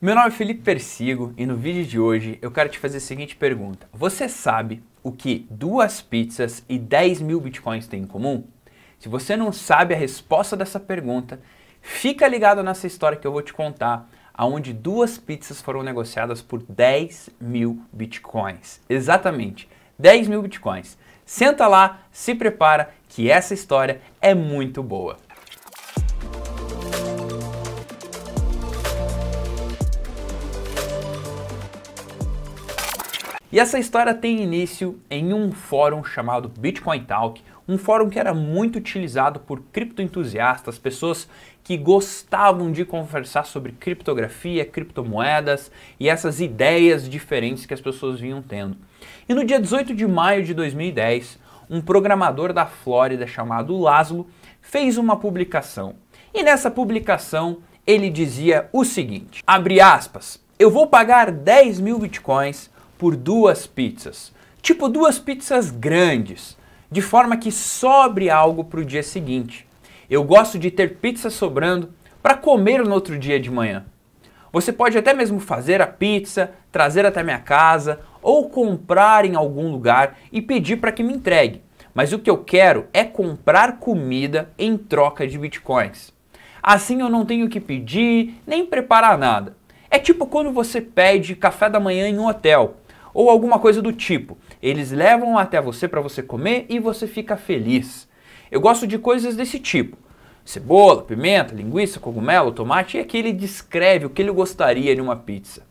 Meu nome é Felipe Persigo e no vídeo de hoje eu quero te fazer a seguinte pergunta. Você sabe o que duas pizzas e 10 mil bitcoins têm em comum? Se você não sabe a resposta dessa pergunta, fica ligado nessa história que eu vou te contar, aonde duas pizzas foram negociadas por 10 mil bitcoins. Exatamente, 10 mil bitcoins. Senta lá, se prepara, que essa história é muito boa. E essa história tem início em um fórum chamado Bitcoin Talk, um fórum que era muito utilizado por criptoentusiastas, pessoas que gostavam de conversar sobre criptografia, criptomoedas e essas ideias diferentes que as pessoas vinham tendo. E no dia 18 de maio de 2010, um programador da Flórida chamado Laszlo fez uma publicação. E nessa publicação ele dizia o seguinte: abre aspas, eu vou pagar 10 mil bitcoins por duas pizzas. Tipo duas pizzas grandes, de forma que sobre algo para o dia seguinte. Eu gosto de ter pizza sobrando para comer no outro dia de manhã. Você pode até mesmo fazer a pizza, trazer até minha casa ou comprar em algum lugar e pedir para que me entregue. Mas o que eu quero é comprar comida em troca de bitcoins. Assim eu não tenho que pedir nem preparar nada. É tipo quando você pede café da manhã em um hotel ou alguma coisa do tipo. Eles levam até você para você comer e você fica feliz. Eu gosto de coisas desse tipo. Cebola, pimenta, linguiça, cogumelo, tomate, e aqui ele descreve o que ele gostaria em uma pizza.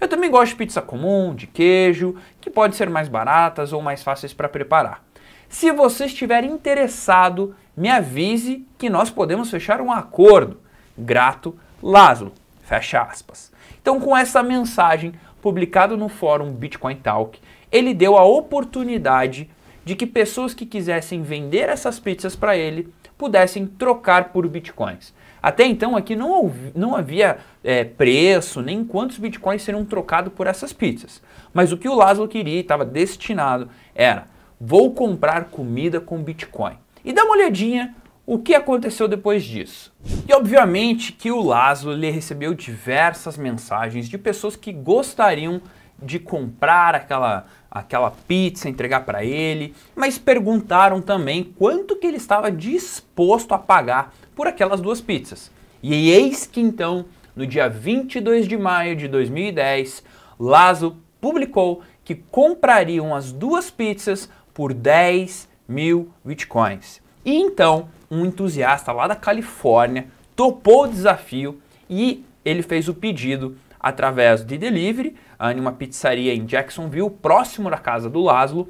Eu também gosto de pizza comum, de queijo, que pode ser mais baratas ou mais fáceis para preparar. Se você estiver interessado, me avise que nós podemos fechar um acordo. Grato, Lázaro. Fecha aspas. Então, com essa mensagem, publicado no fórum Bitcoin Talk, ele deu a oportunidade de que pessoas que quisessem vender essas pizzas para ele pudessem trocar por bitcoins. Até então aqui não, não havia é, preço, nem quantos bitcoins seriam trocados por essas pizzas. Mas o que o Laszlo queria e estava destinado era, vou comprar comida com bitcoin. E dá uma olhadinha o que aconteceu depois disso. E obviamente que o Laszlo ele recebeu diversas mensagens de pessoas que gostariam de comprar aquela, aquela pizza, entregar para ele, mas perguntaram também quanto que ele estava disposto a pagar por aquelas duas pizzas. E eis que então, no dia 22 de maio de 2010, Lazo publicou que comprariam as duas pizzas por 10 mil bitcoins. E então, um entusiasta lá da Califórnia topou o desafio e ele fez o pedido através de delivery, ah, em uma pizzaria em Jacksonville, próximo da casa do Laszlo,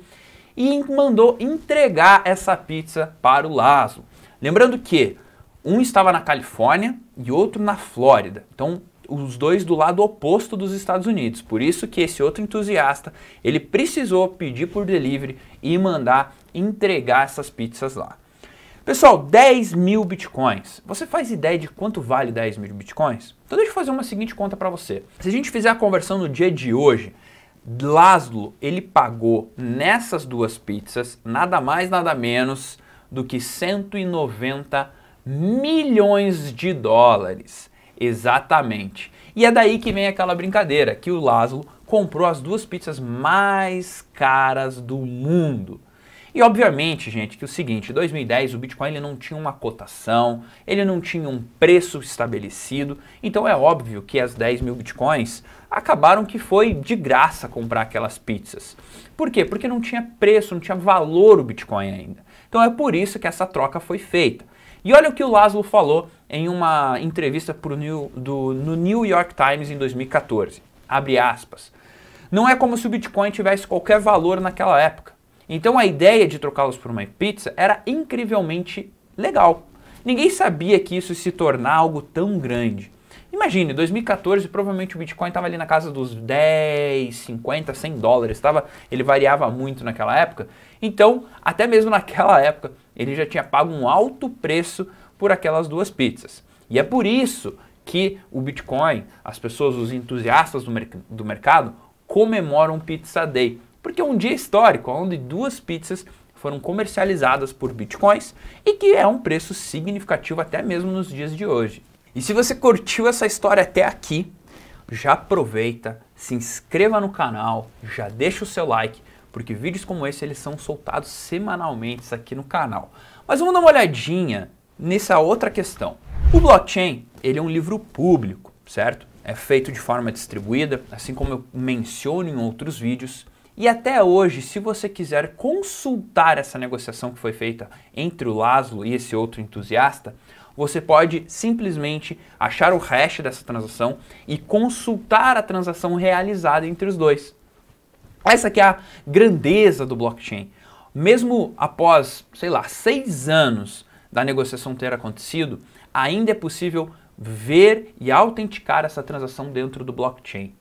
e mandou entregar essa pizza para o Laszlo. Lembrando que um estava na Califórnia e outro na Flórida. Então, os dois do lado oposto dos Estados Unidos. Por isso que esse outro entusiasta, ele precisou pedir por delivery e mandar entregar essas pizzas lá. Pessoal, 10 mil bitcoins. Você faz ideia de quanto vale 10 mil bitcoins? Então deixa eu fazer uma seguinte conta para você. Se a gente fizer a conversão no dia de hoje, Laszlo, ele pagou nessas duas pizzas nada mais nada menos do que 190 milhões de dólares. Exatamente. E é daí que vem aquela brincadeira que o Laszlo comprou as duas pizzas mais caras do mundo. E obviamente, gente, que é o seguinte, 2010 o Bitcoin ele não tinha uma cotação, ele não tinha um preço estabelecido, então é óbvio que as 10 mil Bitcoins acabaram que foi de graça comprar aquelas pizzas. Por quê? Porque não tinha preço, não tinha valor o Bitcoin ainda. Então é por isso que essa troca foi feita. E olha o que o Laszlo falou em uma entrevista pro New, do, no New York Times em 2014. Abre aspas. Não é como se o Bitcoin tivesse qualquer valor naquela época. Então a ideia de trocá-los por uma pizza era incrivelmente legal. Ninguém sabia que isso se tornar algo tão grande. Imagine, 2014 provavelmente o Bitcoin estava ali na casa dos 10, 50, 100 dólares, tava, ele variava muito naquela época. Então, até mesmo naquela época, ele já tinha pago um alto preço por aquelas duas pizzas. E é por isso que o Bitcoin, as pessoas, os entusiastas do, merc do mercado, comemoram Pizza Day, porque é um dia histórico, onde duas pizzas foram comercializadas por bitcoins e que é um preço significativo até mesmo nos dias de hoje. E se você curtiu essa história até aqui, já aproveita, se inscreva no canal, já deixa o seu like, porque vídeos como esse eles são soltados semanalmente aqui no canal. Mas vamos dar uma olhadinha nessa outra questão. O blockchain, ele é um livro público, certo? É feito de forma distribuída, assim como eu menciono em outros vídeos. E até hoje, se você quiser consultar essa negociação que foi feita entre o Laszlo e esse outro entusiasta, você pode simplesmente achar o hash dessa transação e consultar a transação realizada entre os dois. Essa que é a grandeza do blockchain. Mesmo após, sei lá, seis anos da negociação ter acontecido, ainda é possível ver e autenticar essa transação dentro do blockchain.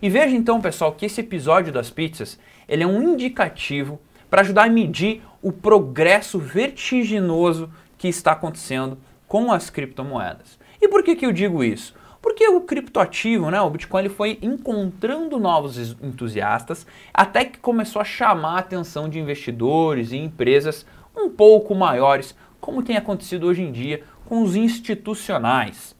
E veja então, pessoal, que esse episódio das pizzas, ele é um indicativo para ajudar a medir o progresso vertiginoso que está acontecendo com as criptomoedas. E por que, que eu digo isso? Porque o criptoativo, né, o Bitcoin, ele foi encontrando novos entusiastas até que começou a chamar a atenção de investidores e empresas um pouco maiores, como tem acontecido hoje em dia com os institucionais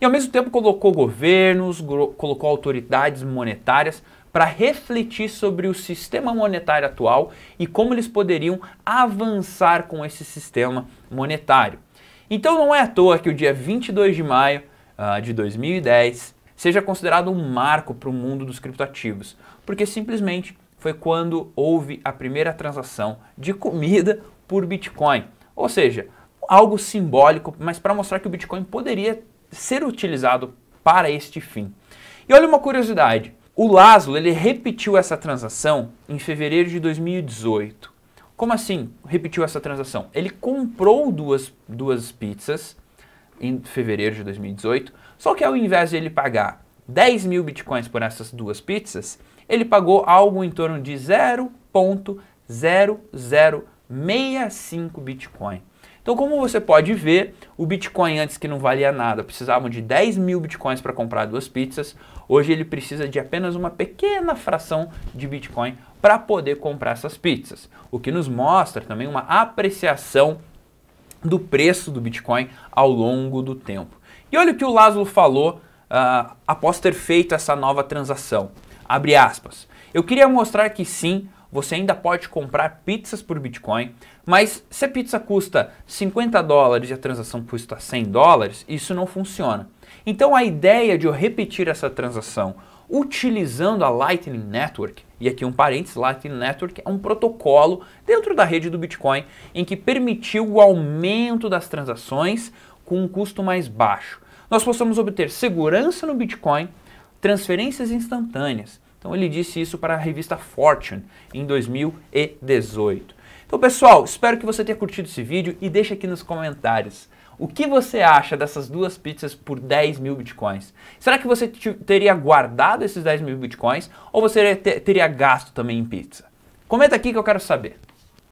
e ao mesmo tempo colocou governos, colocou autoridades monetárias para refletir sobre o sistema monetário atual e como eles poderiam avançar com esse sistema monetário. Então não é à toa que o dia 22 de maio uh, de 2010 seja considerado um marco para o mundo dos criptoativos, porque simplesmente foi quando houve a primeira transação de comida por Bitcoin. Ou seja, algo simbólico, mas para mostrar que o Bitcoin poderia ser utilizado para este fim. E olha uma curiosidade, o Laszlo ele repetiu essa transação em fevereiro de 2018. Como assim repetiu essa transação? Ele comprou duas, duas pizzas em fevereiro de 2018, só que ao invés de ele pagar 10 mil bitcoins por essas duas pizzas, ele pagou algo em torno de 0.0065 bitcoin. Então, como você pode ver, o Bitcoin antes que não valia nada, precisavam de 10 mil Bitcoins para comprar duas pizzas, hoje ele precisa de apenas uma pequena fração de Bitcoin para poder comprar essas pizzas. O que nos mostra também uma apreciação do preço do Bitcoin ao longo do tempo. E olha o que o Lázaro falou uh, após ter feito essa nova transação. Abre aspas. Eu queria mostrar que sim, você ainda pode comprar pizzas por Bitcoin, mas se a pizza custa 50 dólares e a transação custa 100 dólares, isso não funciona. Então a ideia de eu repetir essa transação utilizando a Lightning Network, e aqui um parênteses, Lightning Network é um protocolo dentro da rede do Bitcoin em que permitiu o aumento das transações com um custo mais baixo. Nós possamos obter segurança no Bitcoin, transferências instantâneas, então ele disse isso para a revista Fortune em 2018. Então pessoal, espero que você tenha curtido esse vídeo e deixe aqui nos comentários o que você acha dessas duas pizzas por 10 mil bitcoins? Será que você teria guardado esses 10 mil bitcoins ou você teria gasto também em pizza? Comenta aqui que eu quero saber.